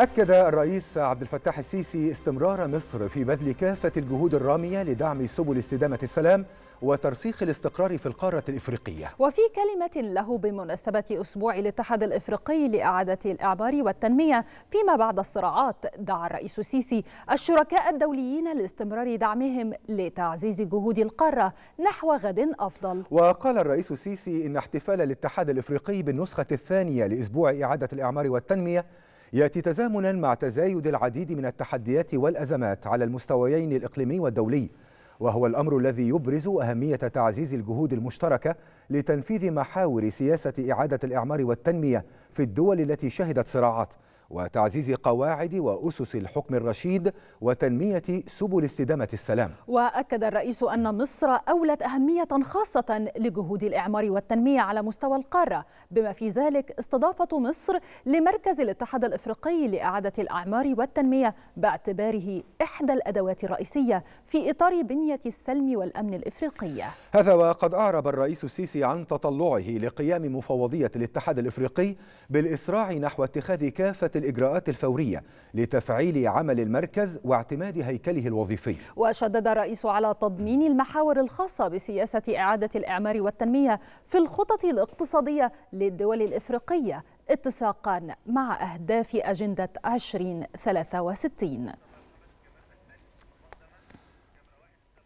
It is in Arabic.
أكد الرئيس عبد الفتاح السيسي استمرار مصر في بذل كافة الجهود الرامية لدعم سبل استدامة السلام وترسيخ الاستقرار في القارة الإفريقية وفي كلمة له بمناسبة أسبوع الاتحاد الإفريقي لإعادة الإعمار والتنمية فيما بعد الصراعات دعا الرئيس السيسي الشركاء الدوليين لاستمرار دعمهم لتعزيز جهود القارة نحو غد أفضل وقال الرئيس السيسي إن احتفال الاتحاد الإفريقي بالنسخة الثانية لأسبوع إعادة الإعمار والتنمية يأتي تزامنا مع تزايد العديد من التحديات والأزمات على المستويين الإقليمي والدولي وهو الأمر الذي يبرز أهمية تعزيز الجهود المشتركة لتنفيذ محاور سياسة إعادة الإعمار والتنمية في الدول التي شهدت صراعات وتعزيز قواعد وأسس الحكم الرشيد وتنمية سبل استدامة السلام وأكد الرئيس أن مصر أولت أهمية خاصة لجهود الإعمار والتنمية على مستوى القارة بما في ذلك استضافة مصر لمركز الاتحاد الإفريقي لإعادة الأعمار والتنمية باعتباره إحدى الأدوات الرئيسية في إطار بنية السلم والأمن الإفريقية هذا وقد أعرب الرئيس السيسي عن تطلعه لقيام مفوضية الاتحاد الإفريقي بالإسراع نحو اتخاذ كافة الإجراءات الفورية لتفعيل عمل المركز واعتماد هيكله الوظيفي وشدد الرئيس على تضمين المحاور الخاصة بسياسة إعادة الإعمار والتنمية في الخطط الاقتصادية للدول الإفريقية اتساقا مع أهداف أجندة 2063